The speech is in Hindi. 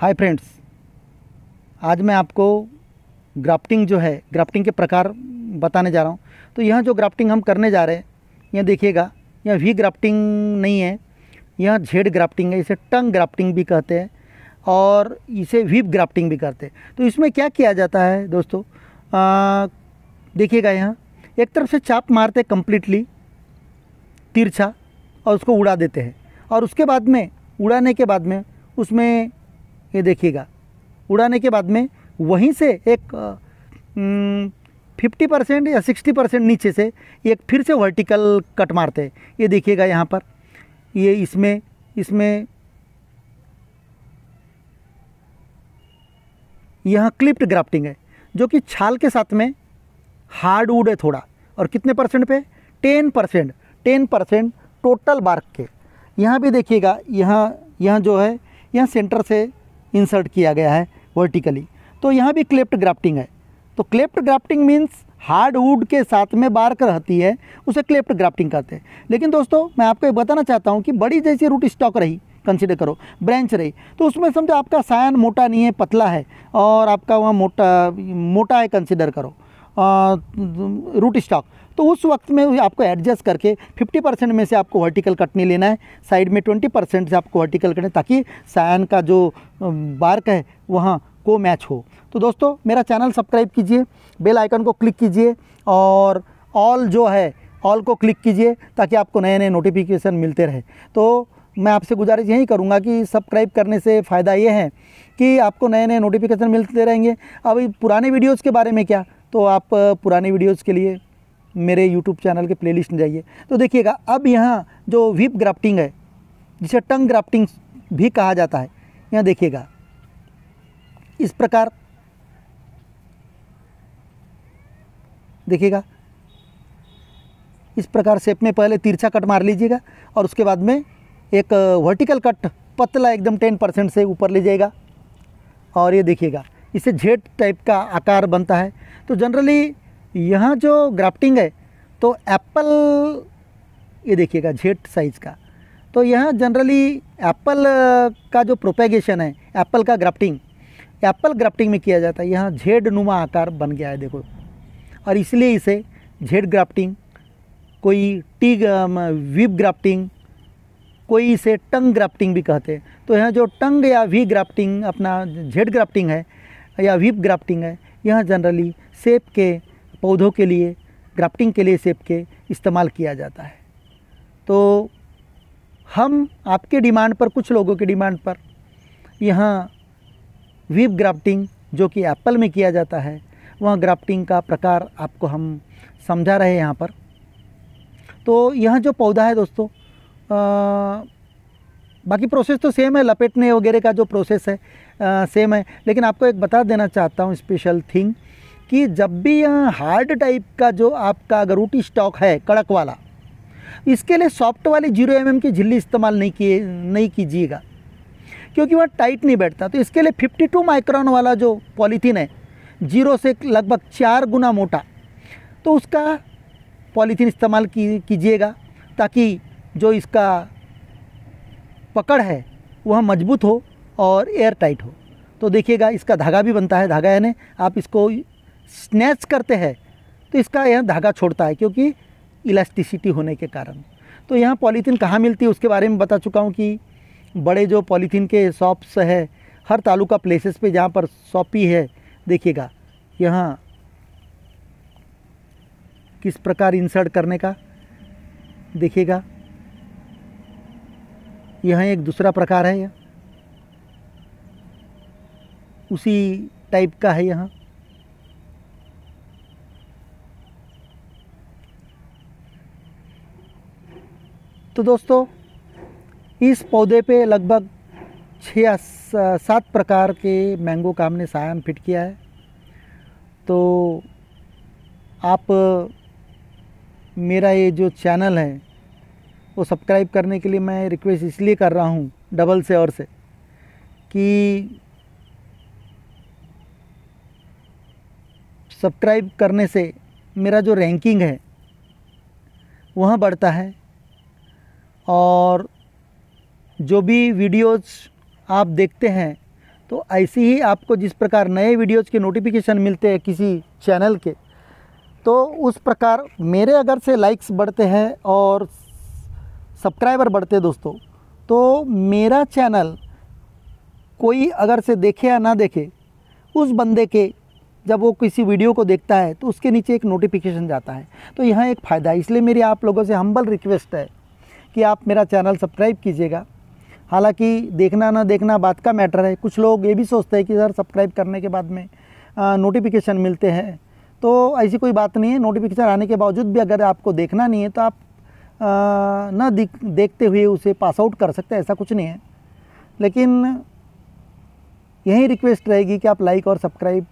हाय फ्रेंड्स आज मैं आपको ग्राफ्टिंग जो है ग्राफ्टिंग के प्रकार बताने जा रहा हूँ तो यहाँ जो ग्राफ्टिंग हम करने जा रहे हैं यह देखिएगा यह वी ग्राफ्टिंग नहीं है यह झेड ग्राफ्टिंग है इसे टंग ग्राफ्टिंग भी कहते हैं और इसे वीप ग्राफ्टिंग भी करते हैं तो इसमें क्या किया जाता है दोस्तों देखिएगा यहाँ एक तरफ से चाप मारते कम्प्लीटली तिरछा और उसको उड़ा देते हैं और उसके बाद में उड़ाने के बाद में उसमें ये देखिएगा उड़ाने के बाद में वहीं से एक फिफ्टी परसेंट या सिक्सटी परसेंट नीचे से एक फिर से वर्टिकल कट मारते हैं ये देखिएगा यहाँ पर ये इसमें इसमें यह क्लिप्ड ग्राफ्टिंग है जो कि छाल के साथ में हार्ड वुड है थोड़ा और कितने परसेंट पे ten percent ten percent total bark के यहाँ भी देखिएगा यहाँ यहाँ जो है यहाँ सेंटर से इंसर्ट किया गया है वर्टिकली तो यहाँ भी क्लेप्ट ग्राफ्टिंग है तो cleft grafting means hard wood के साथ में बार्क रहती है उसे क्लेप्ट ग्राफ्टिंग कहते हैं लेकिन दोस्तों मैं आपको ये बताना चाहता हूँ कि बड़ी जैसी रूट स्टॉक रही कंसिडर करो ब्रांच रही तो उसमें समझो आपका सायन मोटा नहीं है पतला है और आपका वहाँ मोटा मोटा है कंसिडर करो रूट स्टॉक तो उस वक्त में आपको एडजस्ट करके 50 परसेंट में से आपको वर्टिकल नहीं लेना है साइड में 20 परसेंट से आपको वर्टिकल करना है ताकि सायन का जो बार्क है वहाँ को मैच हो तो दोस्तों मेरा चैनल सब्सक्राइब कीजिए बेल आइकन को क्लिक कीजिए और ऑल जो है ऑल को क्लिक कीजिए ताकि आपको नए नए नोटिफिकेशन मिलते रहे तो मैं आपसे गुजारिश यही करूँगा कि सब्सक्राइब करने से फ़ायदा ये है कि आपको नए नए नोटिफिकेशन मिलते रहेंगे अभी पुराने वीडियोज़ के बारे में क्या तो आप पुराने वीडियोज़ के लिए मेरे यूट्यूब चैनल के प्लेलिस्ट में जाइए तो देखिएगा अब यहाँ जो व्हीप ग्राफ्टिंग है जिसे टंग ग्राफ्टिंग भी कहा जाता है यहाँ देखिएगा इस प्रकार देखिएगा इस प्रकार शेप में पहले तिरछा कट मार लीजिएगा और उसके बाद में एक वर्टिकल कट पतला एकदम टेन परसेंट से ऊपर ले जाएगा और ये देखिएगा इससे झेड टाइप का आकार बनता है तो जनरली यहाँ जो ग्राफ्टिंग है तो एप्पल ये देखिएगा झेट साइज़ का तो यहाँ जनरली एप्पल का जो प्रोपेगेशन है एप्पल का ग्राफ्टिंग एप्पल ग्राफ्टिंग में किया जाता है यहाँ झेड नुमा आकार बन गया है देखो और इसलिए इसे झेड ग्राफ्टिंग कोई टी वीप ग्राफ्टिंग कोई इसे टंग ग्राफ्टिंग भी कहते हैं तो यहाँ जो टंग या वी ग्राफ्टिंग अपना झेड ग्राफ्टिंग है या वीप ग्राफ्टिंग है यह जनरली सेप के पौधों के लिए ग्राफ्टिंग के लिए सेब के इस्तेमाल किया जाता है तो हम आपके डिमांड पर कुछ लोगों के डिमांड पर यहाँ वीप ग्राफ्टिंग जो कि एप्पल में किया जाता है वह ग्राफ्टिंग का प्रकार आपको हम समझा रहे हैं यहाँ पर तो यह जो पौधा है दोस्तों आ, बाकी प्रोसेस तो सेम है लपेटने वगैरह का जो प्रोसेस है आ, सेम है लेकिन आपको एक बता देना चाहता हूँ स्पेशल थिंग कि जब भी यहाँ हार्ड टाइप का जो आपका अगर रूटी स्टॉक है कड़क वाला इसके लिए सॉफ्ट वाली जीरो एम की झिल्ली इस्तेमाल नहीं किए नहीं कीजिएगा क्योंकि वह टाइट नहीं बैठता तो इसके लिए 52 माइक्रॉन वाला जो पॉलीथीन है जीरो से लगभग चार गुना मोटा तो उसका पॉलीथीन इस्तेमाल कीजिएगा ताकि जो इसका पकड़ है वह मजबूत हो और एयर टाइट हो तो देखिएगा इसका धागा भी बनता है धागा यानी आप इसको स्नैच करते हैं तो इसका यह धागा छोड़ता है क्योंकि इलास्टिसिटी होने के कारण तो यहाँ पॉलीथीन कहाँ मिलती है उसके बारे में बता चुका हूँ कि बड़े जो पॉलीथीन के शॉप्स है हर तालुका प्लेसेस पे जहाँ पर शॉपी है देखिएगा यहाँ किस प्रकार इंसर्ट करने का देखिएगा यह एक दूसरा प्रकार है यह उसी टाइप का है यहाँ तो दोस्तों इस पौधे पे लगभग छः सात प्रकार के मैंगो का हमने सायन फिट किया है तो आप मेरा ये जो चैनल है वो सब्सक्राइब करने के लिए मैं रिक्वेस्ट इसलिए कर रहा हूँ डबल से और से कि सब्सक्राइब करने से मेरा जो रैंकिंग है वह बढ़ता है और जो भी वीडियोस आप देखते हैं तो ऐसी ही आपको जिस प्रकार नए वीडियोस के नोटिफिकेशन मिलते हैं किसी चैनल के तो उस प्रकार मेरे अगर से लाइक्स बढ़ते हैं और सब्सक्राइबर बढ़ते दोस्तों तो मेरा चैनल कोई अगर से देखे या ना देखे उस बंदे के जब वो किसी वीडियो को देखता है तो उसके नीचे एक नोटिफिकेशन जाता है तो यहाँ एक फ़ायदा है इसलिए मेरी आप लोगों से हम्बल रिक्वेस्ट है कि आप मेरा चैनल सब्सक्राइब कीजिएगा हालांकि देखना ना देखना बात का मैटर है कुछ लोग ये भी सोचते हैं कि सर सब्सक्राइब करने के बाद में नोटिफिकेशन मिलते हैं तो ऐसी कोई बात नहीं है नोटिफिकेशन आने के बावजूद भी अगर आपको देखना नहीं है तो आप न देखते हुए उसे पास आउट कर सकते हैं ऐसा कुछ नहीं है लेकिन यही रिक्वेस्ट रहेगी कि आप लाइक और सब्सक्राइब